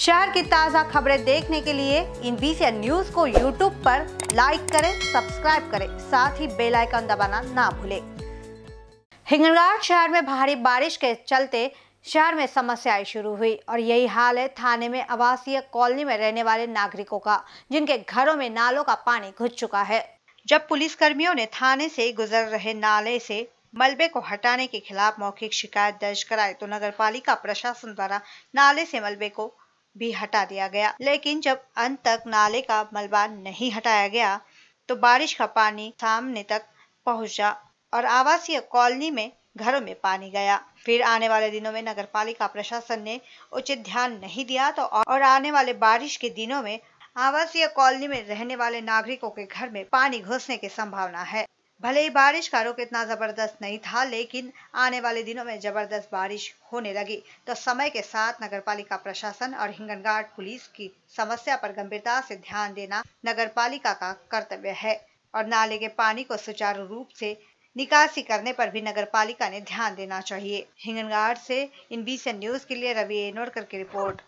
शहर की ताज़ा खबरें देखने के लिए इन बीसी न्यूज को यूट्यूब पर लाइक करें सब्सक्राइब करें साथ ही बेल आइकन दबाना ना भूलें हिंगणघाट शहर में भारी बारिश के चलते शहर में समस्याएं शुरू हुई और यही हाल है थाने में आवासीय कॉलोनी में रहने वाले नागरिकों का जिनके घरों में नालों का पानी घुस चुका है जब पुलिस कर्मियों ने थाने से गुजर रहे नाले से मलबे को हटाने के खिलाफ मौखिक शिकायत दर्ज कराई तो नगर पालिका प्रशासन द्वारा नाले से मलबे को भी हटा दिया गया लेकिन जब अंत तक नाले का मलबा नहीं हटाया गया तो बारिश का पानी सामने तक पहुंचा और आवासीय कॉलोनी में घरों में पानी गया फिर आने वाले दिनों में नगर पालिका प्रशासन ने उचित ध्यान नहीं दिया तो और आने वाले बारिश के दिनों में आवासीय कॉलोनी में रहने वाले नागरिकों के घर में पानी घुसने की संभावना है भले ही बारिश का रुख इतना ज़बरदस्त नहीं था लेकिन आने वाले दिनों में ज़बरदस्त बारिश होने लगी तो समय के साथ नगरपालिका प्रशासन और हिंगनघाट पुलिस की समस्या पर गंभीरता से ध्यान देना नगरपालिका का कर्तव्य है और नाले के पानी को सुचारू रूप से निकासी करने पर भी नगर पालिका ने ध्यान देना चाहिए हिंगनगाट से इन न्यूज के लिए रवि एनोरकर की रिपोर्ट